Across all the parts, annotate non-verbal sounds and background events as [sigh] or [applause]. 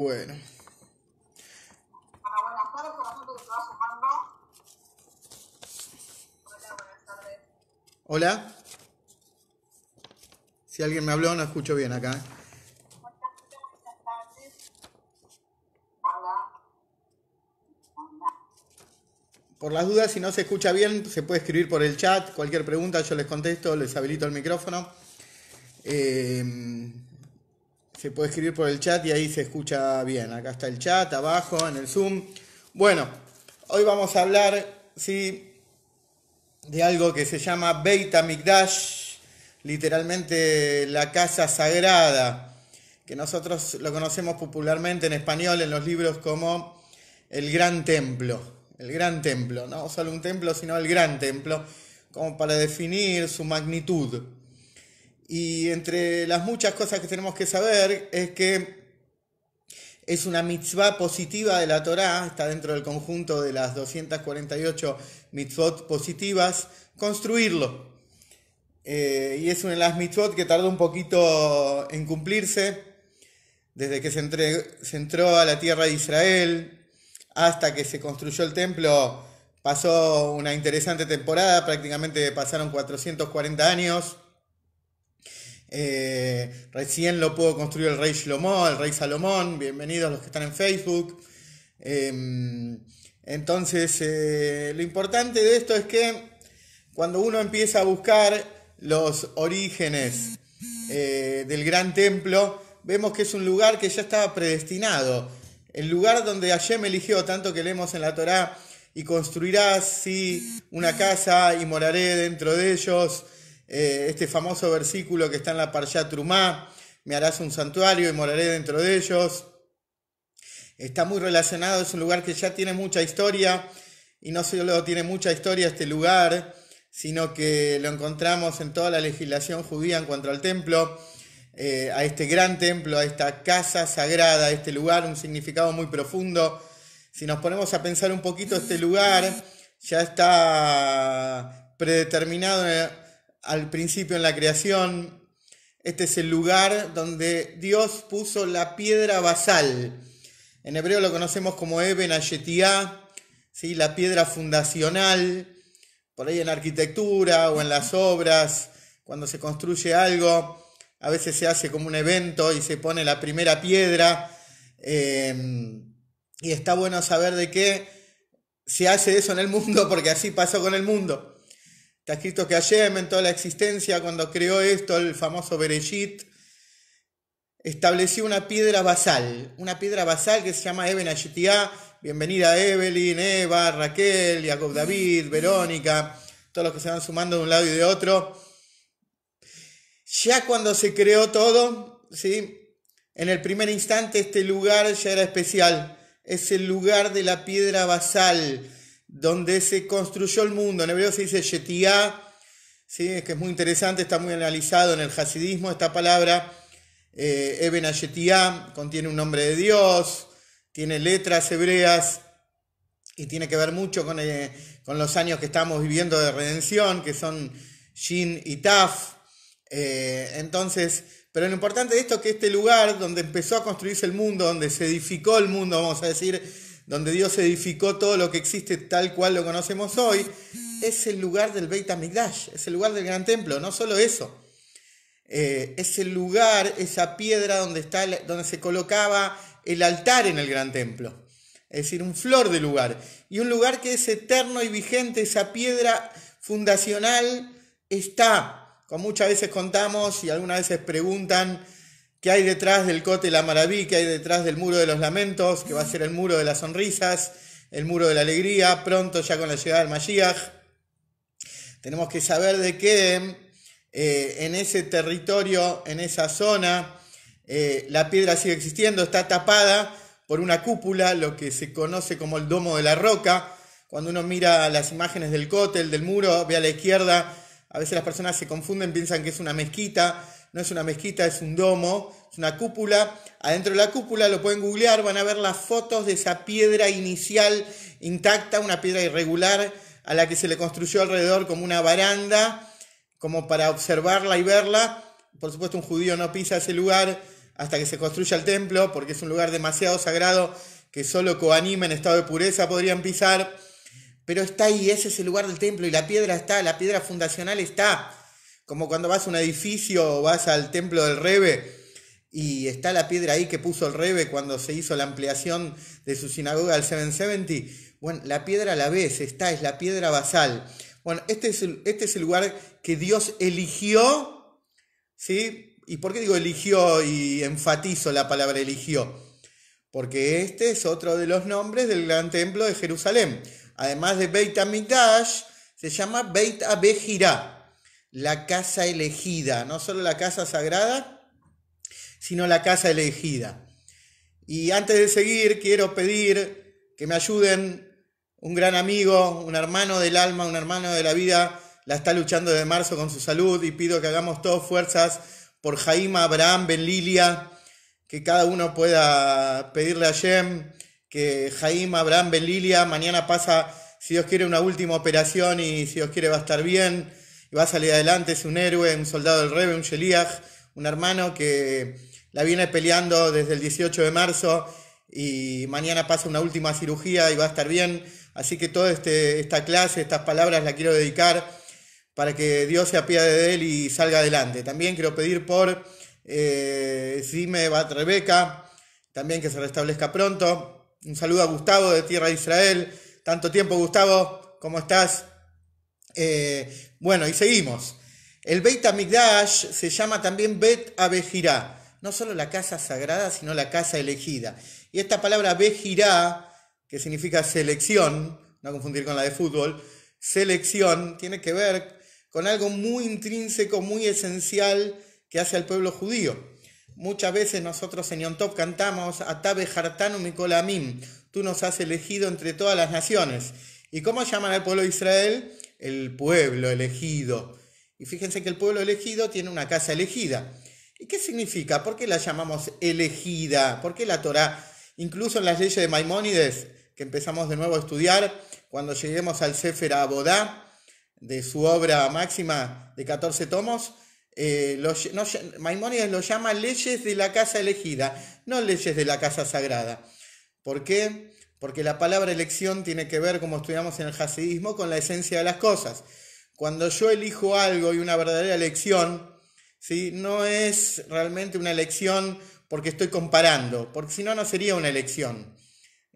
Bueno. Hola, buenas tardes Hola, Si alguien me habló, no escucho bien acá. Por las dudas, si no se escucha bien, se puede escribir por el chat. Cualquier pregunta, yo les contesto, les habilito el micrófono. Eh, se puede escribir por el chat y ahí se escucha bien. Acá está el chat, abajo, en el Zoom. Bueno, hoy vamos a hablar ¿sí? de algo que se llama Beit Migdash, literalmente la casa sagrada, que nosotros lo conocemos popularmente en español en los libros como el gran templo. El gran templo, no solo un templo, sino el gran templo, como para definir su magnitud. Y entre las muchas cosas que tenemos que saber es que es una mitzvah positiva de la Torá, está dentro del conjunto de las 248 mitzvot positivas, construirlo. Eh, y es una de las mitzvot que tardó un poquito en cumplirse, desde que se, se entró a la tierra de Israel hasta que se construyó el templo, pasó una interesante temporada, prácticamente pasaron 440 años. Eh, recién lo pudo construir el rey Shlomo, el rey Salomón. Bienvenidos los que están en Facebook. Eh, entonces, eh, lo importante de esto es que cuando uno empieza a buscar los orígenes del gran templo, vemos que es un lugar que ya estaba predestinado. El lugar donde me eligió, tanto que leemos en la Torah y construirás sí, una casa y moraré dentro de ellos eh, este famoso versículo que está en la Parshat Trumá, me harás un santuario y moraré dentro de ellos. Está muy relacionado, es un lugar que ya tiene mucha historia, y no solo tiene mucha historia este lugar, sino que lo encontramos en toda la legislación judía en cuanto al templo, eh, a este gran templo, a esta casa sagrada, a este lugar, un significado muy profundo. Si nos ponemos a pensar un poquito este lugar, ya está predeterminado al principio en la creación. Este es el lugar donde Dios puso la piedra basal. En hebreo lo conocemos como Eben Ayetia, la piedra fundacional, por ahí en arquitectura o en las obras, cuando se construye algo, a veces se hace como un evento y se pone la primera piedra. Em, y está bueno saber de qué se hace eso en el mundo, porque así pasó con el mundo. Está escrito que Hashem en toda la existencia, cuando creó esto, el famoso Berejit, estableció una piedra basal, una piedra basal que se llama Eben Ashitiá. Bienvenida Evelyn, Eva, Raquel, Jacob David, Verónica, todos los que se van sumando de un lado y de otro. Ya cuando se creó todo, ¿sí? en el primer instante este lugar ya era especial. Es el lugar de la piedra basal donde se construyó el mundo. En hebreo se dice Yetiá, ¿sí? es que es muy interesante, está muy analizado en el hasidismo esta palabra. Eh, Eben Yetiá, contiene un nombre de Dios, tiene letras hebreas y tiene que ver mucho con, eh, los años que estamos viviendo de redención, que son Shin y Taf. Eh, entonces, pero lo importante de esto es que este lugar donde empezó a construirse el mundo, donde se edificó el mundo, vamos a decir, donde Dios edificó todo lo que existe tal cual lo conocemos hoy, es el lugar del Beit HaMikdash, es el lugar del gran templo, no solo eso. Eh, es el lugar, esa piedra donde, está, donde se colocaba el altar en el gran templo. Es decir, un flor de lugar. Y un lugar que es eterno y vigente, esa piedra fundacional está. Como muchas veces contamos y algunas veces preguntan, qué hay detrás del Cote la Maraví, qué hay detrás del Muro de los Lamentos, que va a ser el Muro de las Sonrisas, el Muro de la Alegría, pronto ya con la llegada del Mashiach. Tenemos que saber de qué eh, en ese territorio, en esa zona, eh, la piedra sigue existiendo, está tapada por una cúpula, lo que se conoce como el domo de la roca. Cuando uno mira las imágenes del cótel, del muro, ve a la izquierda, a veces las personas se confunden, piensan que es una mezquita, no es una mezquita, es un domo, es una cúpula. Adentro de la cúpula lo pueden googlear, van a ver las fotos de esa piedra inicial intacta, una piedra irregular a la que se le construyó alrededor como una baranda, como para observarla y verla. Por supuesto un judío no pisa ese lugar hasta que se construya el templo, porque es un lugar demasiado sagrado que solo Coanima en estado de pureza podrían pisar. Pero está ahí, ese es el lugar del templo y la piedra está, la piedra fundacional está. Como cuando vas a un edificio o vas al templo del Rebe y está la piedra ahí que puso el Rebe cuando se hizo la ampliación de su sinagoga al 770. Bueno, la piedra a la vez, está, es la piedra basal. Bueno, este es el, este es el lugar que Dios eligió, ¿sí? ¿Y por qué digo eligió y enfatizo la palabra eligió? Porque este es otro de los nombres del gran templo de Jerusalén. Además de Beit Amidash, se llama Beit Abejirá la casa elegida, no solo la casa sagrada, sino la casa elegida. Y antes de seguir, quiero pedir que me ayuden un gran amigo, un hermano del alma, un hermano de la vida, la está luchando desde marzo con su salud y pido que hagamos todos fuerzas por Jaime Abraham, Ben Lilia, que cada uno pueda pedirle a Yem que Jaime Abraham, Ben Lilia, mañana pasa, si Dios quiere, una última operación y si Dios quiere va a estar bien y va a salir adelante, es un héroe, un soldado del Rebe, un Sheliach, un hermano que la viene peleando desde el 18 de marzo y mañana pasa una última cirugía y va a estar bien. Así que toda este, esta clase, estas palabras la quiero dedicar para que Dios se apiade de él y salga adelante. También quiero pedir por eh, Zime Bat Rebeca, también que se restablezca pronto. Un saludo a Gustavo de Tierra de Israel. Tanto tiempo, Gustavo, ¿cómo estás? Eh, bueno, y seguimos. El Beit Amigdash se llama también Bet Abejirá, no solo la casa sagrada, sino la casa elegida. Y esta palabra Bejirá, que significa selección, no confundir con la de fútbol, selección tiene que ver con algo muy intrínseco, muy esencial que hace al pueblo judío. Muchas veces nosotros en Yom cantamos Atabe Hartanu Mikolamim, tú nos has elegido entre todas las naciones. ¿Y cómo llaman al pueblo de Israel? el pueblo elegido. Y fíjense que el pueblo elegido tiene una casa elegida. ¿Y qué significa? ¿Por qué la llamamos elegida? ¿Por qué la Torá? Incluso en las leyes de Maimónides, que empezamos de nuevo a estudiar, cuando lleguemos al Sefer Abodá, de su obra máxima de 14 tomos, eh, Maimónides lo llama leyes de la casa elegida, no leyes de la casa sagrada. ¿Por qué? Porque la palabra elección tiene que ver, como estudiamos en el hasidismo, con la esencia de las cosas. Cuando yo elijo algo y una verdadera elección, ¿sí? no es realmente una elección porque estoy comparando, porque si no, no sería una elección.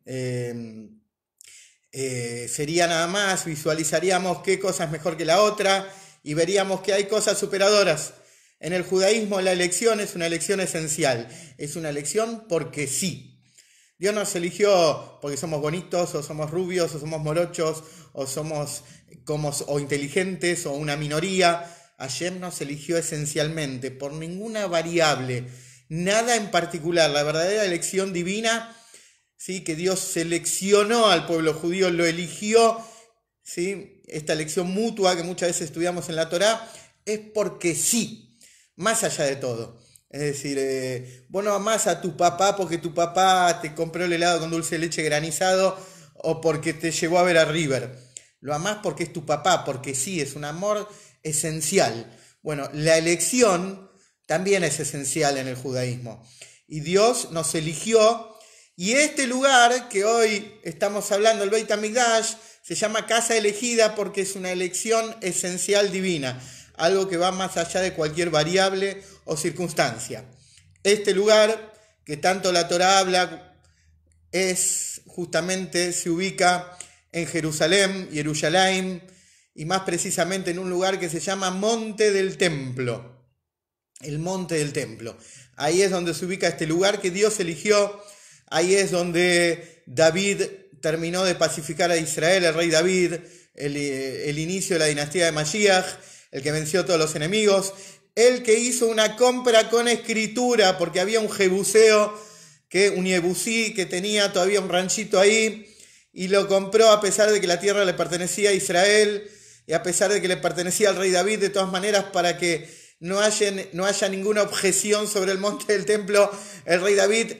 Em, eh, sería nada más, visualizaríamos qué cosa es mejor que la otra y veríamos que hay cosas superadoras. En el judaísmo la elección es una elección esencial, es una elección porque sí. Dios nos eligió porque somos bonitos, o somos rubios, o somos morochos, o somos como, o inteligentes, o una minoría. Ayer nos eligió esencialmente por ninguna variable, nada en particular. La verdadera elección divina, ¿sí? que Dios seleccionó al pueblo judío, lo eligió, ¿sí? esta elección mutua que muchas veces estudiamos en la Torá, es porque sí, más allá de todo. Es decir, bueno, eh, vos no amás a tu papá porque tu papá te compró el helado con dulce de leche granizado o porque te llevó a ver a River. Lo amás porque es tu papá, porque sí, es un amor esencial. Bueno, la elección también es esencial en el judaísmo. Y Dios nos eligió. Y este lugar que hoy estamos hablando, el Beit HaMikdash, se llama casa elegida porque es una elección esencial divina algo que va más allá de cualquier variable o circunstancia. Este lugar que tanto la Torah habla es justamente se ubica en Jerusalén, Jerusalén, y más precisamente en un lugar que se llama Monte del Templo. El Monte del Templo. Ahí es donde se ubica este lugar que Dios eligió. Ahí es donde David terminó de pacificar a Israel, el rey David, el, eh, el inicio de la dinastía de Mashiach el que venció a todos los enemigos, el que hizo una compra con escritura, porque había un jebuseo, que, un jebusí que tenía todavía un ranchito ahí, y lo compró a pesar de que la tierra le pertenecía a Israel, y a pesar de que le pertenecía al rey David, de todas maneras, para que no haya, no haya ninguna objeción sobre el monte del templo, el rey David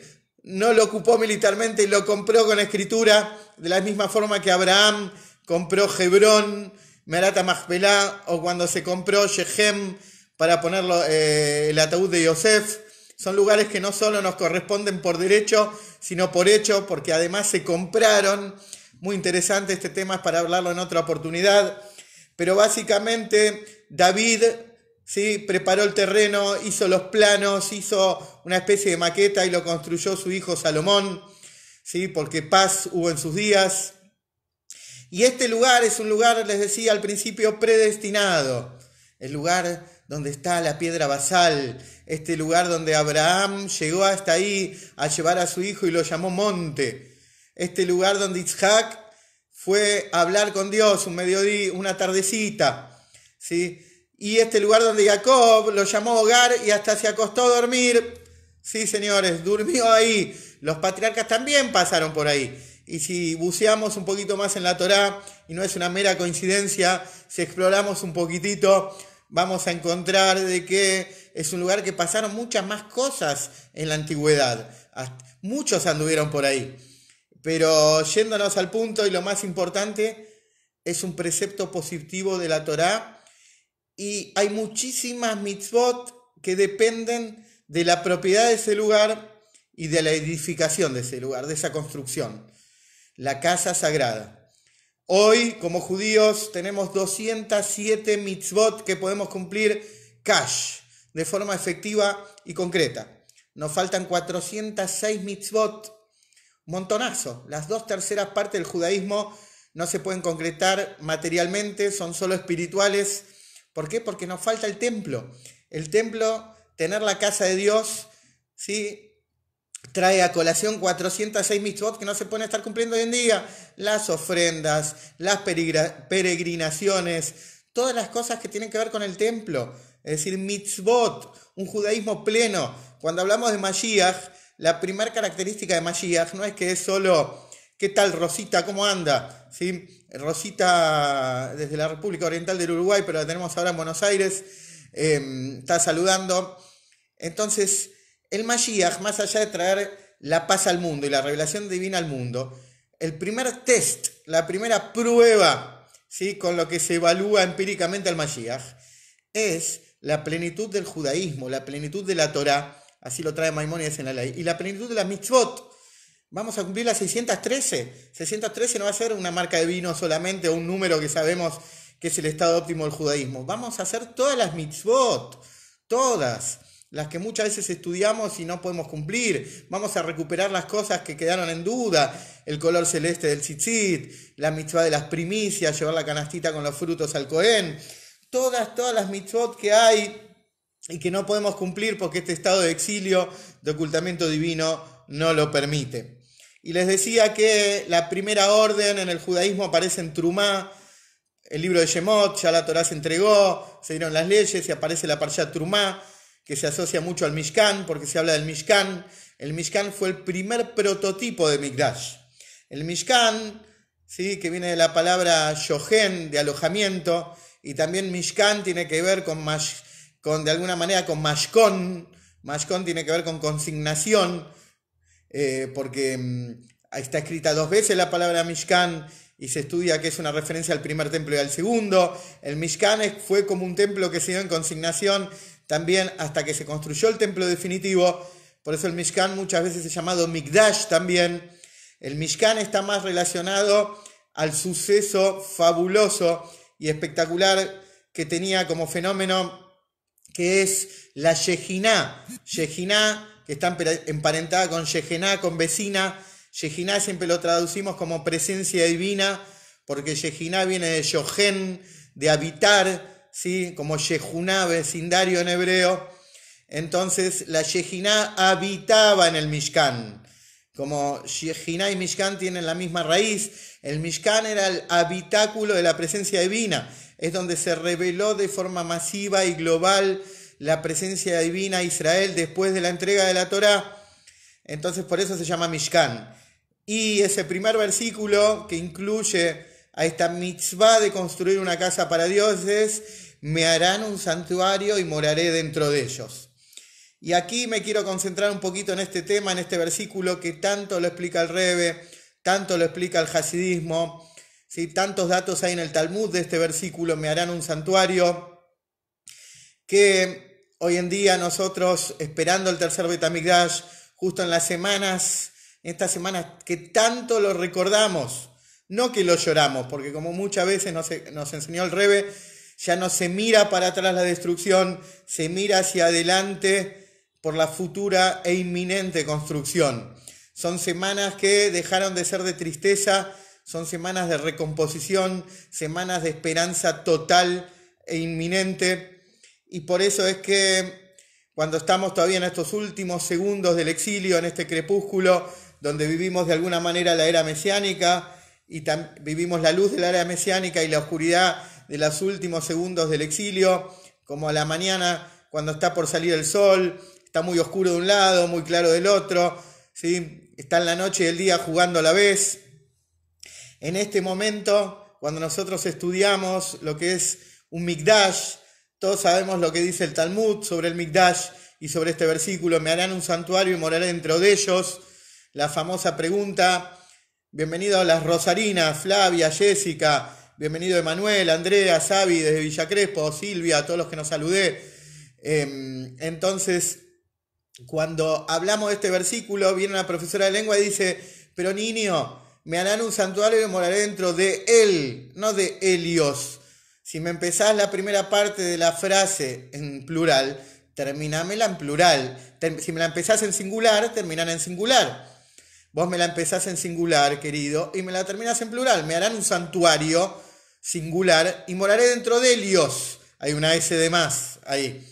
no lo ocupó militarmente y lo compró con escritura, de la misma forma que Abraham compró Hebrón Merata o cuando se compró Shechem para ponerlo eh, el ataúd de Yosef. Son lugares que no solo nos corresponden por derecho, sino por hecho, porque además se compraron. Muy interesante este tema es para hablarlo en otra oportunidad. Pero básicamente David ¿sí? preparó el terreno, hizo los planos, hizo una especie de maqueta y lo construyó su hijo Salomón, ¿sí? porque paz hubo en sus días. Y este lugar es un lugar, les decía al principio, predestinado. El lugar donde está la piedra basal, este lugar donde Abraham llegó hasta ahí a llevar a su hijo y lo llamó monte, este lugar donde Isaac fue a hablar con Dios un mediodía, una tardecita, ¿sí? Y este lugar donde Jacob lo llamó hogar y hasta se acostó a dormir. Sí, señores, durmió ahí. Los patriarcas también pasaron por ahí. Y si buceamos un poquito más en la Torá, y no es una mera coincidencia, si exploramos un poquitito, vamos a encontrar de que es un lugar que pasaron muchas más cosas en la antigüedad. Muchos anduvieron por ahí. Pero yéndonos al punto y lo más importante, es un precepto positivo de la Torá y hay muchísimas mitzvot que dependen de la propiedad de ese lugar y de la edificación de ese lugar, de esa construcción la casa sagrada. Hoy, como judíos, tenemos 207 mitzvot que podemos cumplir cash, de forma efectiva y concreta. Nos faltan 406 mitzvot, montonazo. Las dos terceras partes del judaísmo no se pueden concretar materialmente, son solo espirituales. ¿Por qué? Porque nos falta el templo. El templo, tener la casa de Dios, ¿sí? trae a colación 406 mitzvot que no se pueden estar cumpliendo hoy en día. Las ofrendas, las peregrinaciones, todas las cosas que tienen que ver con el templo. Es decir, mitzvot, un judaísmo pleno. Cuando hablamos de Mashiach, la primera característica de Mashiach no es que es solo, ¿qué tal Rosita? ¿Cómo anda? ¿Sí? Rosita desde la República Oriental del Uruguay, pero la tenemos ahora en Buenos Aires, eh, está saludando. Entonces, el Mashiach, más allá de traer la paz al mundo y la revelación divina al mundo, el primer test, la primera prueba ¿sí? con lo que se evalúa empíricamente al Mashiach, es la plenitud del judaísmo, la plenitud de la Torah, así lo trae Maimonides en la ley, y la plenitud de las mitzvot. Vamos a cumplir las 613. 613 no va a ser una marca de vino solamente o un número que sabemos que es el estado óptimo del judaísmo. Vamos a hacer todas las mitzvot, todas las que muchas veces estudiamos y no podemos cumplir. Vamos a recuperar las cosas que quedaron en duda, el color celeste del tzitzit, la mitzvah de las primicias, llevar la canastita con los frutos al cohen, todas, todas las mitzvot que hay y que no podemos cumplir porque este estado de exilio, de ocultamiento divino, no lo permite. Y les decía que la primera orden en el judaísmo aparece en Trumá, el libro de Shemot, ya la Torah se entregó, se dieron las leyes y aparece la parsha Trumá, que se asocia mucho al Mishkan, porque se habla del Mishkan. El Mishkan fue el primer prototipo de Mikdash. El Mishkan, ¿sí? que viene de la palabra Shohen, de alojamiento, y también Mishkan tiene que ver con, con de alguna manera, con Mashkon. Mashkon tiene que ver con consignación, eh, porque mm, está escrita dos veces la palabra Mishkan y se estudia que es una referencia al primer templo y al segundo. El Mishkan fue como un templo que se dio en consignación también hasta que se construyó el templo definitivo. Por eso el Mishkan muchas veces es llamado Mikdash también. El Mishkan está más relacionado al suceso fabuloso y espectacular que tenía como fenómeno, que es la Yejiná. Yejiná, que está emparentada con Shejená, con vecina. Yejiná siempre lo traducimos como presencia divina, porque Yejiná viene de Yojén, de habitar, ¿sí? como Yehuná, vecindario en hebreo. Entonces la Yejiná habitaba en el Mishkan. Como Yejiná y Mishkan tienen la misma raíz, el Mishkan era el habitáculo de la presencia divina. Es donde se reveló de forma masiva y global la presencia divina a Israel después de la entrega de la Torá. Entonces por eso se llama Mishkan. Y ese primer versículo que incluye a esta mitzvah de construir una casa para dioses, me harán un santuario y moraré dentro de ellos. Y aquí me quiero concentrar un poquito en este tema, en este versículo que tanto lo explica el Rebe, tanto lo explica el Hasidismo. si Tantos datos hay en el Talmud de este versículo, me harán un santuario, que hoy en día nosotros, esperando el tercer Betamigdash, justo en las semanas, en estas semanas que tanto lo recordamos, no que lo lloramos, porque como muchas veces nos, nos enseñó el Rebe, ya no se mira para atrás la destrucción, se mira hacia adelante por la futura e inminente construcción. Son semanas que dejaron de ser de tristeza, son semanas de recomposición, semanas de esperanza total e inminente. Y por eso es que cuando estamos todavía en estos últimos segundos del exilio, en este crepúsculo, donde vivimos de alguna manera la era mesiánica, y vivimos la luz del área mesiánica y la oscuridad de los últimos segundos del exilio, como a la mañana cuando está por salir el sol, está muy oscuro de un lado, muy claro del otro, ¿sí? está en la noche y el día jugando a la vez. En este momento, cuando nosotros estudiamos lo que es un Mikdash, todos sabemos lo que dice el Talmud sobre el Mikdash y sobre este versículo, me harán un santuario y moraré dentro de ellos. La famosa pregunta Bienvenido a las Rosarinas, Flavia, Jessica, bienvenido Emanuel, Andrea, Xavi desde Villa Crespo, Silvia, a todos los que nos saludé. Em, entonces, cuando hablamos de este versículo, viene una profesora de lengua y dice, pero niño, me harán un santuario y moraré dentro de él, no de Helios. Si me empezás la primera parte de la frase en plural, terminámela en plural. Si me la empezás en singular, terminan en singular. Vos me la empezás en singular, querido, y me la terminás en plural. Me harán un santuario singular y moraré dentro de Helios. Hay una S de más ahí.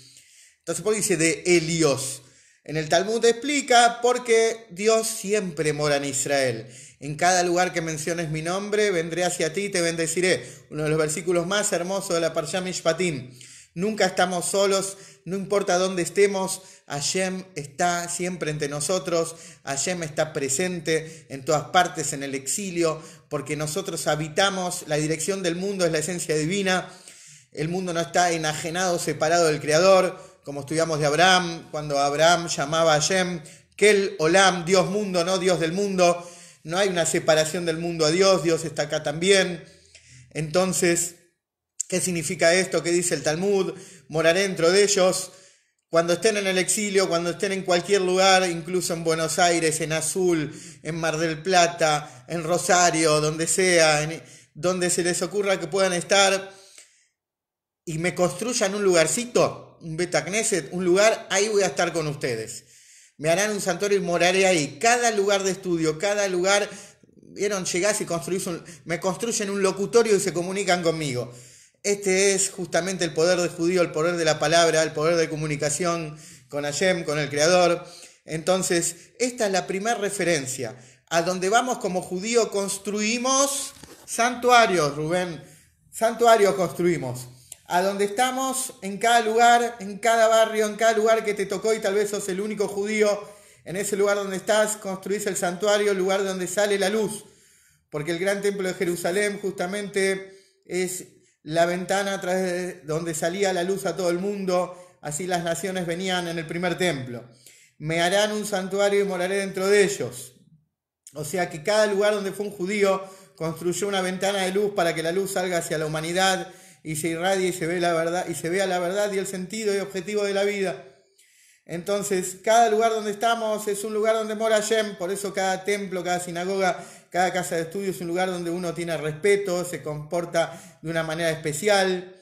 Entonces, ¿por qué dice de Helios? En el Talmud explica porque Dios siempre mora en Israel. En cada lugar que menciones mi nombre, vendré hacia ti y te bendeciré. Uno de los versículos más hermosos de la Parshá Mishpatim. Nunca estamos solos, no importa dónde estemos, Hashem está siempre entre nosotros, Hashem está presente en todas partes, en el exilio, porque nosotros habitamos, la dirección del mundo es la esencia divina, el mundo no está enajenado, separado del Creador, como estudiamos de Abraham, cuando Abraham llamaba a Hashem, Kel Olam, Dios mundo, no Dios del mundo, no hay una separación del mundo a Dios, Dios está acá también. Entonces, ¿Qué significa esto? ¿Qué dice el Talmud? Moraré dentro de ellos. Cuando estén en el exilio, cuando estén en cualquier lugar, incluso en Buenos Aires, en Azul, en Mar del Plata, en Rosario, donde sea, donde se les ocurra que puedan estar, y me construyan un lugarcito, un Betacneset, un lugar, ahí voy a estar con ustedes. Me harán un santuario y moraré ahí. Cada lugar de estudio, cada lugar, vieron, llegás y construís un, me construyen un locutorio y se comunican conmigo. Este es justamente el poder de judío, el poder de la palabra, el poder de comunicación con Hashem, con el Creador. Entonces, esta es la primera referencia. A donde vamos como judío construimos santuarios, Rubén. Santuarios construimos. A donde estamos, en cada lugar, en cada barrio, en cada lugar que te tocó y tal vez sos el único judío, en ese lugar donde estás, construís el santuario, el lugar donde sale la luz. Porque el gran templo de Jerusalén justamente es la ventana a de donde salía la luz a todo el mundo, así las naciones venían en el primer templo. Me harán un santuario y moraré dentro de ellos. O sea que cada lugar donde fue un judío construyó una ventana de luz para que la luz salga hacia la humanidad y se irradie y se vea la verdad y se vea la verdad y el sentido y objetivo de la vida. Entonces, cada lugar donde estamos es un lugar donde mora Yem, por eso cada templo, cada sinagoga cada casa de estudio es un lugar donde uno tiene respeto, se comporta de una manera especial.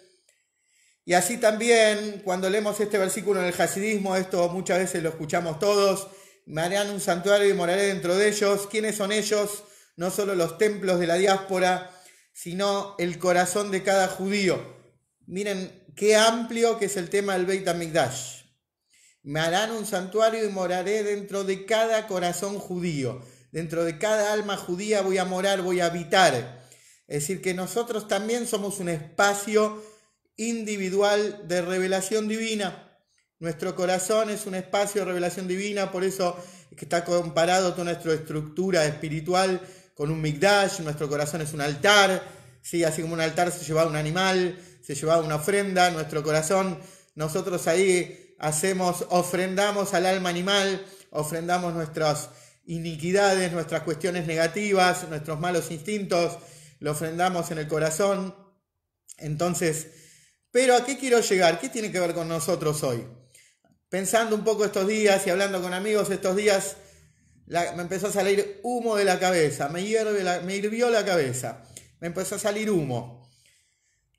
Y así también, cuando leemos este versículo en el hasidismo, esto muchas veces lo escuchamos todos, me harán un santuario y moraré dentro de ellos. ¿Quiénes son ellos? No solo los templos de la diáspora, sino el corazón de cada judío. Miren qué amplio que es el tema del Beit HaMikdash. Me harán un santuario y moraré dentro de cada corazón judío dentro de cada alma judía voy a morar, voy a habitar. Es decir, que nosotros también somos un espacio individual de revelación divina. Nuestro corazón es un espacio de revelación divina, por eso que está comparado toda nuestra estructura espiritual con un migdash, nuestro corazón es un altar, ¿sí? así como un altar se llevaba un animal, se llevaba una ofrenda, nuestro corazón, nosotros ahí hacemos, ofrendamos al alma animal, ofrendamos nuestros iniquidades, nuestras cuestiones negativas, nuestros malos instintos, lo ofrendamos en el corazón. Entonces, pero ¿a qué quiero llegar? ¿Qué tiene que ver con nosotros hoy? Pensando un poco estos días y hablando con amigos estos días, me empezó a salir humo de la cabeza, me, me hirvió la cabeza, me empezó a salir humo.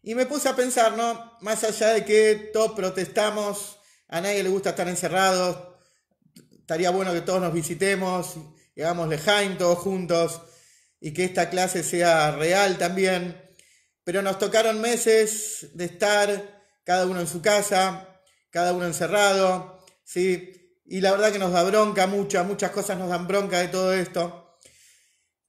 Y me puse a pensar, ¿no? Más allá de que todos protestamos, a nadie le gusta estar encerrados, estaría bueno que todos nos visitemos, que hagamos Lejaim todos juntos y que esta clase sea real también. Pero nos tocaron meses de estar cada uno en su casa, cada uno encerrado, ¿sí? Y la verdad que nos da bronca muchas, muchas cosas nos dan bronca de todo esto.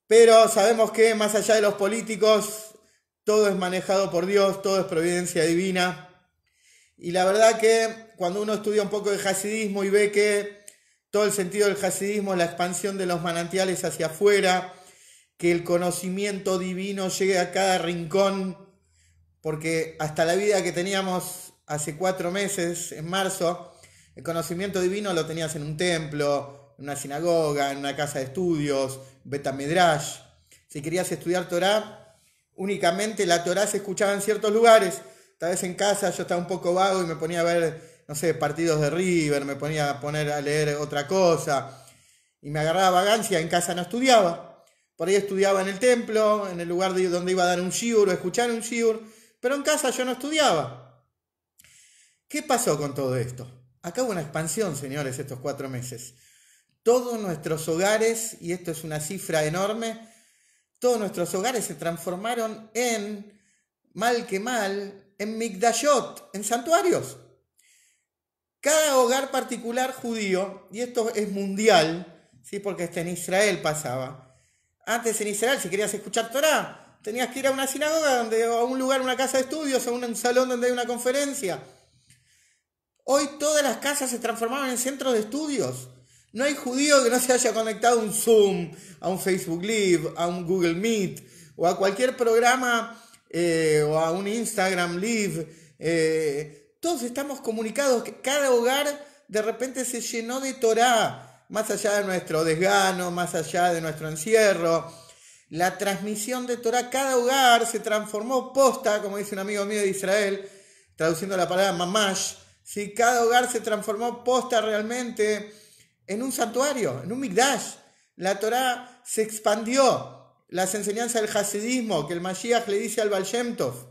Pero sabemos que más allá de los políticos, todo es manejado por Dios, todo es providencia divina. Y la verdad que cuando uno estudia un poco de hasidismo y ve que todo el sentido del hasidismo la expansión de los manantiales hacia afuera, que el conocimiento divino llegue a cada rincón, porque hasta la vida que teníamos hace cuatro meses, en marzo, el conocimiento divino lo tenías en un templo, en una sinagoga, en una casa de estudios, Betamedrash, Si querías estudiar Torah, únicamente la Torah se escuchaba en ciertos lugares. Tal vez en casa yo estaba un poco vago y me ponía a ver no sé, partidos de River, me ponía a poner a leer otra cosa y me agarraba vagancia, en casa no estudiaba. Por ahí estudiaba en el templo, en el lugar de donde iba a dar un shiur o escuchar un shiur, pero en casa yo no estudiaba. ¿Qué pasó con todo esto? Acá hubo una expansión, señores, estos cuatro meses. Todos nuestros hogares, y esto es una cifra enorme, todos nuestros hogares se transformaron en, mal que mal, en migdashot, en santuarios. Cada hogar particular judío, y esto es mundial, ¿sí? porque está en Israel pasaba. Antes en Israel, si querías escuchar Torah, tenías que ir a una sinagoga, donde, o a un lugar, una casa de estudios, a un salón donde hay una conferencia. Hoy todas las casas se transformaron en centros de estudios. No hay judío que no se haya conectado a un Zoom, a un Facebook Live, a un Google Meet, o a cualquier programa, eh, o a un Instagram Live. Eh, todos estamos comunicados, que cada hogar de repente se llenó de Torah, más allá de nuestro desgano, más allá de nuestro encierro. La transmisión de Torah, cada hogar se transformó posta, como dice un amigo mío de Israel, traduciendo la palabra mamash, si cada hogar se transformó posta realmente en un santuario, en un mikdash. La Torah se expandió, las enseñanzas del hasidismo, que el Mashiach le dice al Balshemtov,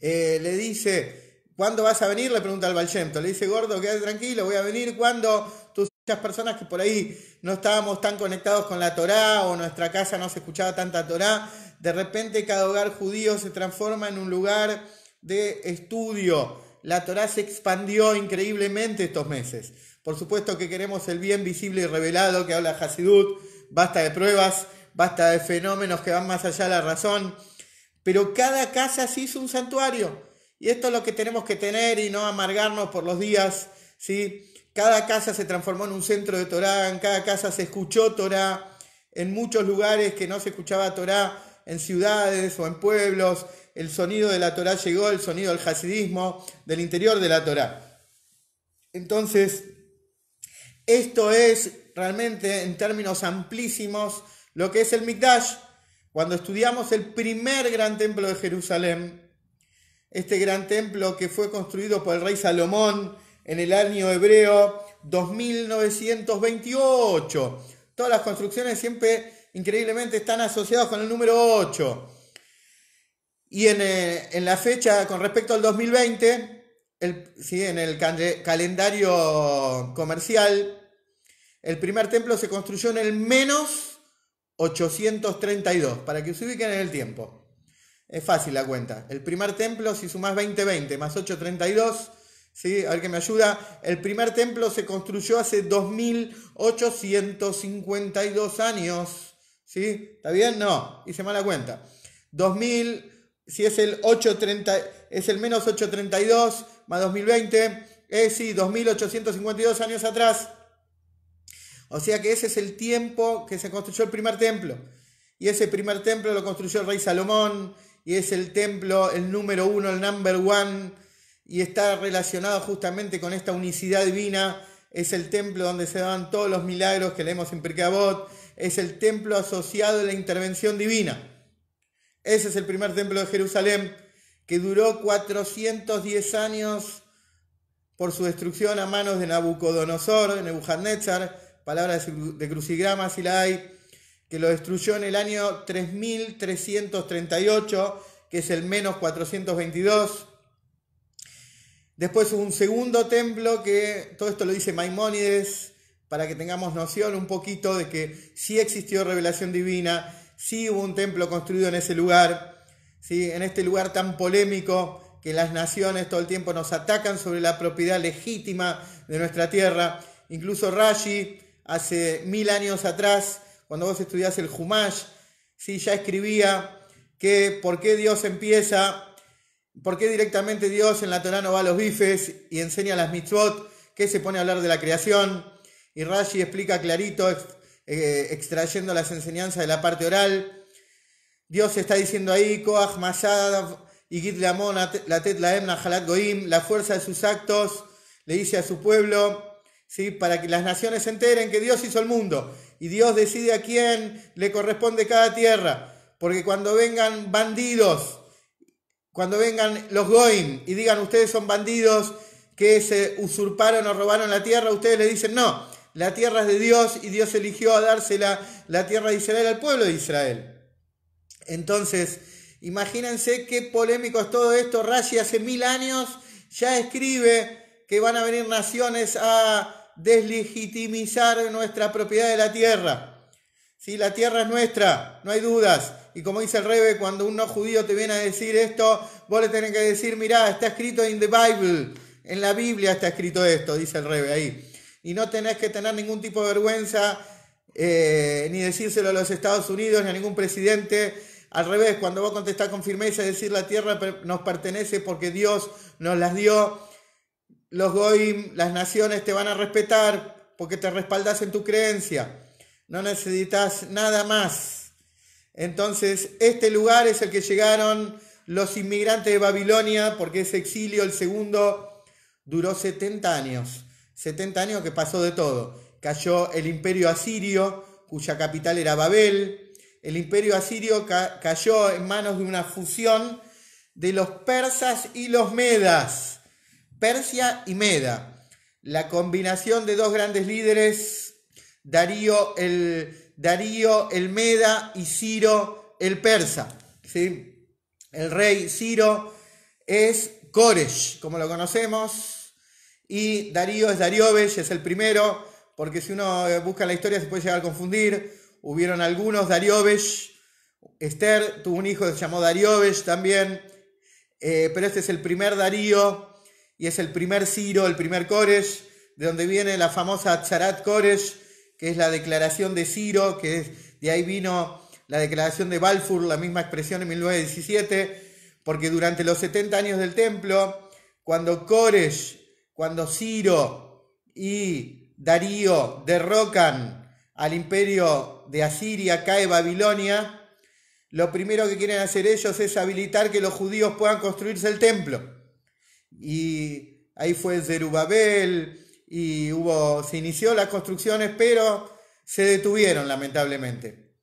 eh, le dice, ¿Cuándo vas a venir? Le pregunta al Valchemto. Le dice, gordo, quédate tranquilo, voy a venir cuando tus personas que por ahí no estábamos tan conectados con la Torá o nuestra casa no se escuchaba tanta Torá, de repente cada hogar judío se transforma en un lugar de estudio. La Torá se expandió increíblemente estos meses. Por supuesto que queremos el bien visible y revelado que habla Hasidut, basta de pruebas, basta de fenómenos que van más allá de la razón, pero cada casa se hizo un santuario. Y esto es lo que tenemos que tener y no amargarnos por los días, ¿sí? Cada casa se transformó en un centro de Torá, en cada casa se escuchó Torá, en muchos lugares que no se escuchaba Torá, en ciudades o en pueblos, el sonido de la Torá llegó, el sonido del hasidismo, del interior de la Torá. Entonces, esto es realmente en términos amplísimos lo que es el Mikdash. Cuando estudiamos el primer gran templo de Jerusalén, este gran templo que fue construido por el rey Salomón en el año hebreo 2928. Todas las construcciones siempre increíblemente están asociadas con el número 8. Y eh, en, la fecha con respecto al 2020, sí, en el calendario comercial, el primer templo se construyó en el menos 832, para que se ubiquen en el tiempo. Es fácil la cuenta. El primer templo, si sumás 20, más 832, ¿sí? A ver que me ayuda. El primer templo se construyó hace 2852 años. ¿Sí? ¿Está bien? No, hice mala cuenta. 2000, si es el 830, es el menos 832 más 2020, es sí, 2852 años atrás. O sea que ese es el tiempo que se construyó el primer templo. Y ese primer templo lo construyó el rey Salomón y es el templo, el número uno, el number one, y está relacionado justamente con esta unicidad divina. Es el templo donde se dan todos los milagros que leemos en Percabot. Es el templo asociado a la intervención divina. Ese es el primer templo de Jerusalén que duró 410 años por su destrucción a manos de Nabucodonosor, de Nebuchadnezzar, palabras de crucigramas si la hay, que lo destruyó en el año 3338, que es el menos 422. Después un segundo templo que todo esto lo dice Maimónides para que tengamos noción un poquito de que sí existió revelación divina, sí hubo un templo construido en ese lugar, ¿sí? en este lugar tan polémico que las naciones todo el tiempo nos atacan sobre la propiedad legítima de nuestra tierra. Incluso Rashi hace mil años atrás cuando vos estudiás el Jumash, ¿sí? ya escribía que por qué Dios empieza, por qué directamente Dios en la Torá no va a los bifes y enseña las mitzvot, que se pone a hablar de la creación. Y Rashi explica clarito, eh, extrayendo las enseñanzas de la parte oral. Dios está diciendo ahí, Koach Masad, Igit la la Laem, Nahalat Goim, la fuerza de sus actos, le dice a su pueblo, ¿sí? para que las naciones se enteren que Dios hizo el mundo y Dios decide a quién le corresponde cada tierra. Porque cuando vengan bandidos, cuando vengan los Goim y digan ustedes son bandidos que se usurparon o robaron la tierra, ustedes le dicen no, la tierra es de Dios y Dios eligió a dársela la tierra de Israel al pueblo de Israel. Entonces, imagínense qué polémico es todo esto. Rashi hace mil años ya escribe que van a venir naciones a deslegitimizar nuestra propiedad de la tierra. Si La tierra es nuestra, no hay dudas. Y como dice el Rebe, cuando un no judío te viene a decir esto, vos le tenés que decir, mirá, está escrito in the Bible, en la Biblia está escrito esto, dice el Rebe ahí. Y no tenés que tener ningún tipo de vergüenza, eh, ni decírselo a los Estados Unidos, ni a ningún presidente, al revés, cuando vos contestás con firmeza, decir la tierra nos pertenece porque Dios nos las dio los goim, las naciones te van a respetar porque te respaldas en tu creencia. No necesitas nada más. Entonces, este lugar es el que llegaron los inmigrantes de Babilonia, porque ese exilio, el segundo, duró 70 años. 70 años que pasó de todo. Cayó el imperio asirio, cuya capital era Babel. El imperio asirio cayó en manos de una fusión de los persas y los medas. Persia y Meda. La combinación de dos grandes líderes, Darío el, Darío el Meda y Ciro el Persa. ¿sí? El rey Ciro es Koresh, como lo conocemos, y Darío es Dariobes, es el primero, porque si uno eh, busca la historia se puede llegar a confundir. Hubieron algunos Daríoves, Esther tuvo un hijo que se llamó Dariobes también, eh, pero este es el primer Darío y es el primer Ciro, el primer Koresh, de donde viene la famosa charat Koresh, que es la declaración de Ciro, que es, de ahí vino la declaración de Balfour, la misma expresión en 1917, porque durante los 70 años del templo, cuando Koresh, cuando Ciro y Darío derrocan al imperio de Asiria, cae Babilonia, lo primero que quieren hacer ellos es habilitar que los judíos puedan construirse el templo y ahí fue Zerubabel y se inició las construcciones, pero se detuvieron lamentablemente.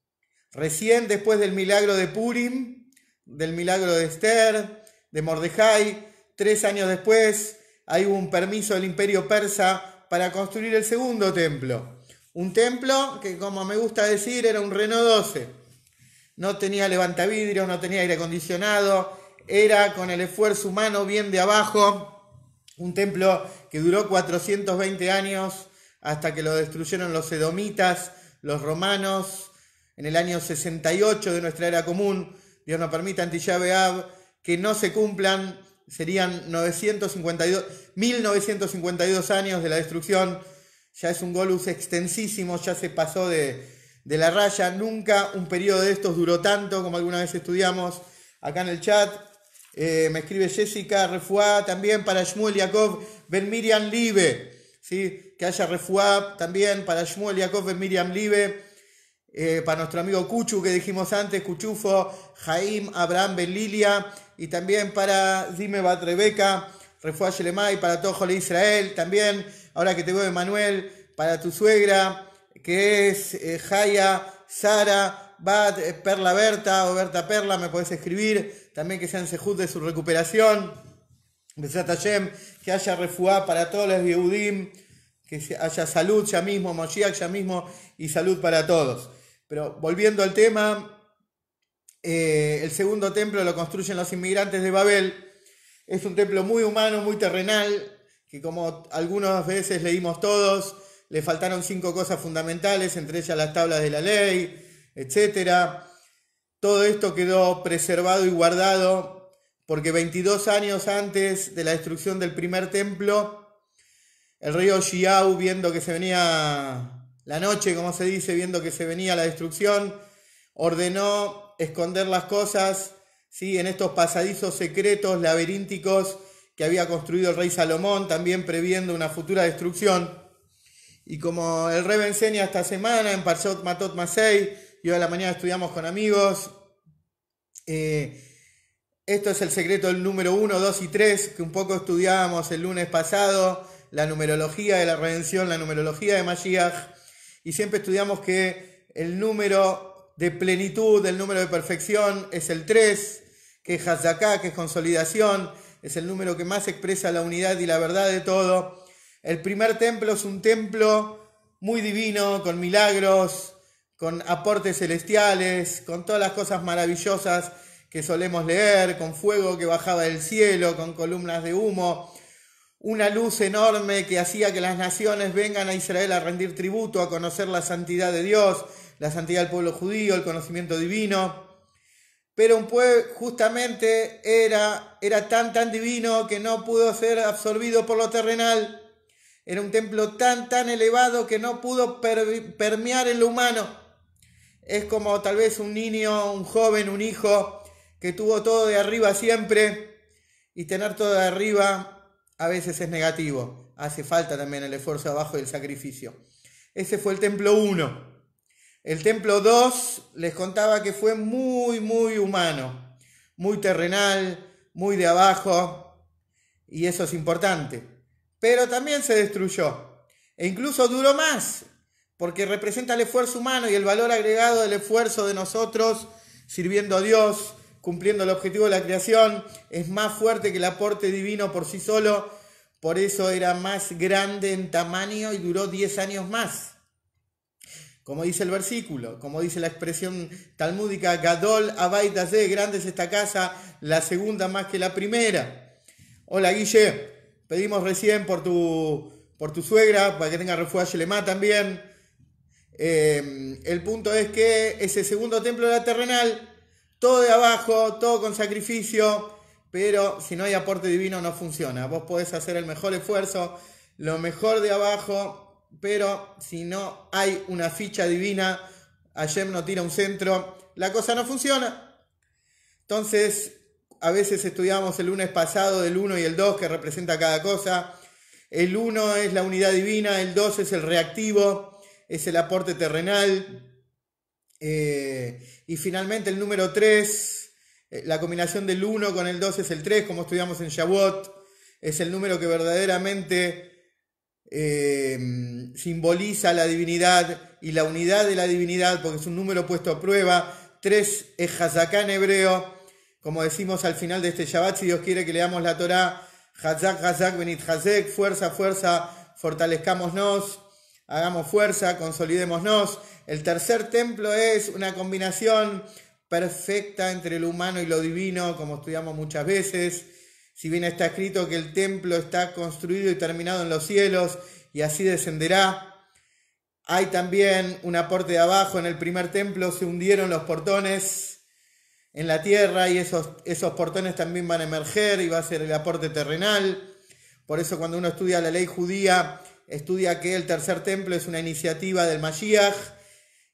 Recién después del milagro de Purim, del milagro de Esther, de Mordejai, tres años después, hay un permiso del imperio persa para construir el segundo templo. Un templo que, como me gusta decir, era un reno 12. No tenía levantavidrios, no tenía aire acondicionado, era con el esfuerzo humano bien de abajo, un templo que duró 420 años hasta que lo destruyeron los edomitas, los romanos, en el año 68 de nuestra era común, Dios nos permita, Antillaveab, que no se cumplan, serían 952, 1952 años de la destrucción, ya es un golus extensísimo, ya se pasó de, de la raya, nunca un periodo de estos duró tanto como alguna vez estudiamos acá en el chat, eh, me escribe Jessica Refuá también para Shmuel Yaakov Ben Miriam Libe. ¿sí? Que haya Refuá también para Shmuel Yakov Ben Miriam Libe. Eh, para nuestro amigo Cuchu que dijimos antes, Cuchufo, Jaim Abraham Ben Lilia. Y también para Dime Bat Rebeca, Refuá Shelemai, para Le Israel también. Ahora que te veo, Emanuel, para tu suegra que es eh, Jaya Sara Bat Perla Berta o Berta Perla, me puedes escribir también que sean sejud de su recuperación, que haya refuá para todos los Yehudim, que haya salud ya mismo, Moshiach ya mismo y salud para todos. Pero volviendo al tema, eh, el segundo templo lo construyen los inmigrantes de Babel. Es un templo muy humano, muy terrenal, que como algunas veces leímos todos, le faltaron cinco cosas fundamentales, entre ellas las tablas de la ley, etcétera todo esto quedó preservado y guardado porque 22 años antes de la destrucción del primer templo, el rey Xiao, viendo que se venía la noche, como se dice, viendo que se venía la destrucción, ordenó esconder las cosas ¿sí? en estos pasadizos secretos laberínticos que había construido el rey Salomón, también previendo una futura destrucción. Y como el rey enseña esta semana en Parshot Matot Masei, yo a la mañana estudiamos con amigos. Eh, esto es el secreto del número 1, 2 y 3, que un poco estudiábamos el lunes pasado, la numerología de la redención, la numerología de Mashiach, y siempre estudiamos que el número de plenitud, el número de perfección es el 3, que es Hazaká, que es consolidación, es el número que más expresa la unidad y la verdad de todo. El primer templo es un templo muy divino, con milagros, con aportes celestiales, con todas las cosas maravillosas que solemos leer, con fuego que bajaba del cielo, con columnas de humo, una luz enorme que hacía que las naciones vengan a Israel a rendir tributo, a conocer la santidad de Dios, la santidad del pueblo judío, el conocimiento divino. Pero un pueblo justamente era, era tan, tan divino que no pudo ser absorbido por lo terrenal. Era un templo tan, tan elevado que no pudo permear en lo humano es como tal vez un niño, un joven, un hijo que tuvo todo de arriba siempre y tener todo de arriba a veces es negativo. Hace falta también el esfuerzo abajo y el sacrificio. Ese fue el templo 1. El templo 2 les contaba que fue muy, muy humano, muy terrenal, muy de abajo y eso es importante. Pero también se destruyó e incluso duró más porque representa el esfuerzo humano y el valor agregado del esfuerzo de nosotros sirviendo a Dios, cumpliendo el objetivo de la creación, es más fuerte que el aporte divino por sí solo, por eso era más grande en tamaño y duró 10 años más. Como dice el versículo, como dice la expresión talmúdica, Gadol Abay grande es esta casa, la segunda más que la primera. Hola Guille, pedimos recién por tu, por tu suegra, para que tenga refugio a Yelema también. Em, el punto es que ese segundo templo la terrenal, todo de abajo, todo con sacrificio, pero si no hay aporte divino no funciona. Vos podés hacer el mejor esfuerzo, lo mejor de abajo, pero si no hay una ficha divina, Ayem no tira un centro, la cosa no funciona. Entonces, a veces estudiamos el lunes pasado del 1 y el 2 que representa cada cosa. El 1 es la unidad divina, el 2 es el reactivo, es el aporte terrenal. Eh, y finalmente el número 3, eh, la combinación del 1 con el 2 es el 3, como estudiamos en Shavuot, es el número que verdaderamente eh, simboliza la divinidad y la unidad de la divinidad, porque es un número puesto a prueba. 3 es Hazaká en hebreo, como decimos al final de este Shabbat, si Dios quiere que leamos la Torah, Hazak, Hazak, Benit Hazek, fuerza, fuerza, fortalezcámonos hagamos fuerza, consolidémonos. El tercer templo es una combinación perfecta entre lo humano y lo divino, como estudiamos muchas veces. Si bien está escrito que el templo está construido y terminado en los cielos y así descenderá, hay también un aporte de abajo. En el primer templo se hundieron los portones en la tierra y esos, esos portones también van a emerger y va a ser el aporte terrenal. Por eso cuando uno estudia la ley judía estudia que el tercer templo es una iniciativa del Mashiach,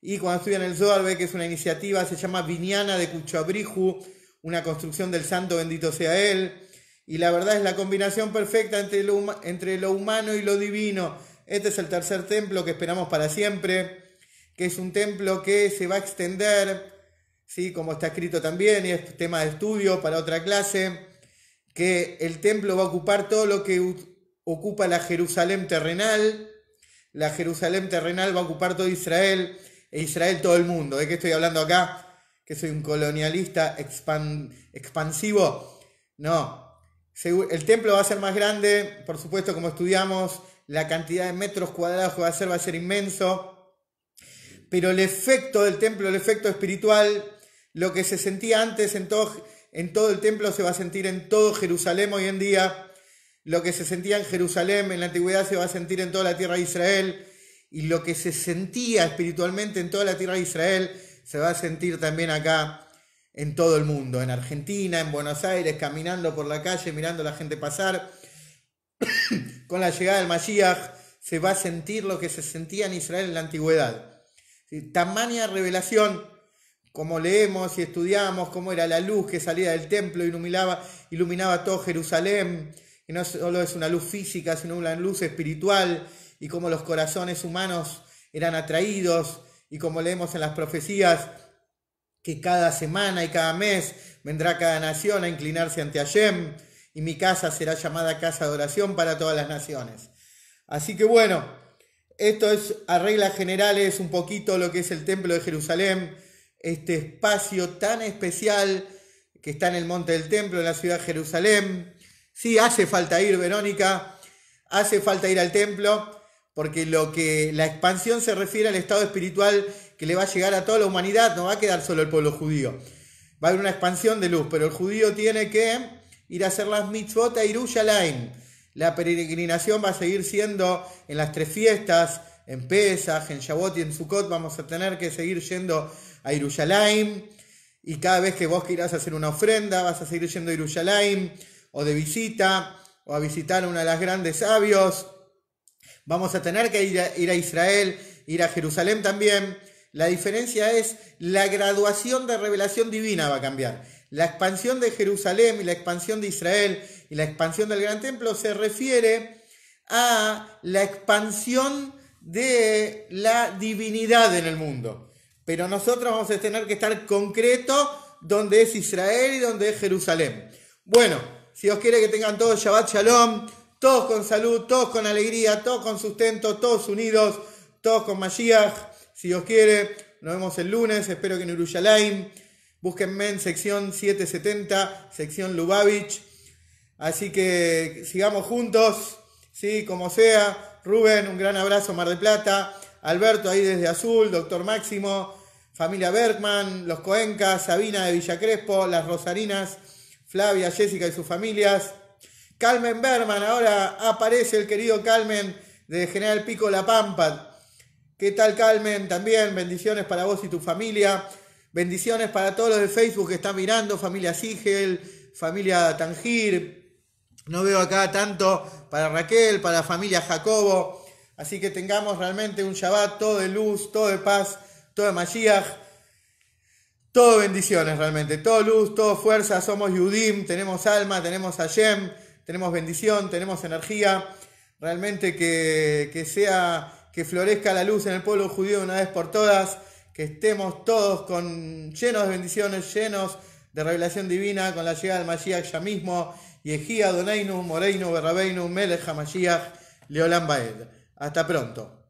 y cuando estudian el Zohar que es una iniciativa, se llama Viniana de Cuchabriju, una construcción del santo bendito sea él, y la verdad es la combinación perfecta entre lo, entre lo humano y lo divino. Este es el tercer templo que esperamos para siempre, que es un templo que se va a extender, ¿sí? como está escrito también, y es tema de estudio para otra clase, que el templo va a ocupar todo lo que ocupa la Jerusalén terrenal, la Jerusalén terrenal va a ocupar todo Israel e Israel todo el mundo. ¿De qué estoy hablando acá? ¿Que soy un colonialista expansivo? No. El templo va a ser más grande, por supuesto, como estudiamos, la cantidad de metros cuadrados que va a ser va a ser inmenso. Pero el efecto del templo, el efecto espiritual, lo que se sentía antes en todo, en todo el templo se va a sentir en todo Jerusalén hoy en día lo que se sentía en Jerusalén en la antigüedad se va a sentir en toda la tierra de Israel. Y lo que se sentía espiritualmente en toda la tierra de Israel se va a sentir también acá en todo el mundo, en Argentina, en Buenos Aires, caminando por la calle, mirando a la gente pasar. [coughs] Con la llegada del Mashiach se va a sentir lo que se sentía en Israel en la antigüedad. Tamaña revelación como leemos y estudiamos cómo era la luz que salía del templo, iluminaba, iluminaba todo Jerusalén, que no solo es una luz física, sino una luz espiritual, y cómo los corazones humanos eran atraídos, y como leemos en las profecías, que cada semana y cada mes vendrá cada nación a inclinarse ante Hashem, y mi casa será llamada casa de oración para todas las naciones. Así que bueno, esto es a reglas generales un poquito lo que es el templo de Jerusalén, este espacio tan especial que está en el monte del templo, en la ciudad de Jerusalén, Sí, hace falta ir, Verónica, hace falta ir al templo, porque lo que la expansión se refiere al estado espiritual que le va a llegar a toda la humanidad, no va a quedar solo el pueblo judío. Va a haber una expansión de luz, pero el judío tiene que ir a hacer las mitzvot a Yerushalayim. La peregrinación va a seguir siendo en las tres fiestas, en Pesach, en Shavuot y en Sukkot, vamos a tener que seguir yendo a Yerushalayim. Y cada vez que vos quieras hacer una ofrenda, vas a seguir yendo a Yerushalayim o de visita o a visitar a una de las grandes sabios. Vamos a tener que ir a, ir a Israel, ir a Jerusalén también. La diferencia es la graduación de revelación divina va a cambiar. La expansión de Jerusalén y la expansión de Israel y la expansión del gran templo se refiere a la expansión de la divinidad en el mundo. Pero nosotros vamos a tener que estar concreto donde es Israel y donde es Jerusalén. Bueno, si Dios quiere que tengan todos Shabbat Shalom, todos con salud, todos con alegría, todos con sustento, todos unidos, todos con Mashiach. Si Dios quiere, nos vemos el lunes. Espero que en Urushalaim. Búsquenme en sección 770, sección Lubavitch. Así que sigamos juntos, ¿sí? como sea. Rubén, un gran abrazo, Mar de Plata. Alberto ahí desde Azul, Doctor Máximo, familia Bergman, los Coencas, Sabina de Villa Crespo, las Rosarinas. Flavia, Jessica y sus familias. Carmen Berman, ahora aparece el querido Carmen de General Pico La Pampa. ¿Qué tal Carmen? También bendiciones para vos y tu familia. Bendiciones para todos los de Facebook que están mirando, familia Sigel, familia Tangir. No veo acá tanto para Raquel, para familia Jacobo. Así que tengamos realmente un Shabbat todo de luz, todo de paz, todo de Mashiach. Todo bendiciones realmente, todo luz, todo fuerza, somos Yudim, tenemos alma, tenemos Ayem, tenemos bendición, tenemos energía. Realmente que, sea, que florezca la luz en el pueblo judío una vez por todas, que estemos todos con, llenos de bendiciones, llenos de revelación divina con la llegada del Mashiach ya mismo. Yehia Doneinu, Moreinu, Berrabeinu, Melech Mashiach, Leolam Baed. Hasta pronto.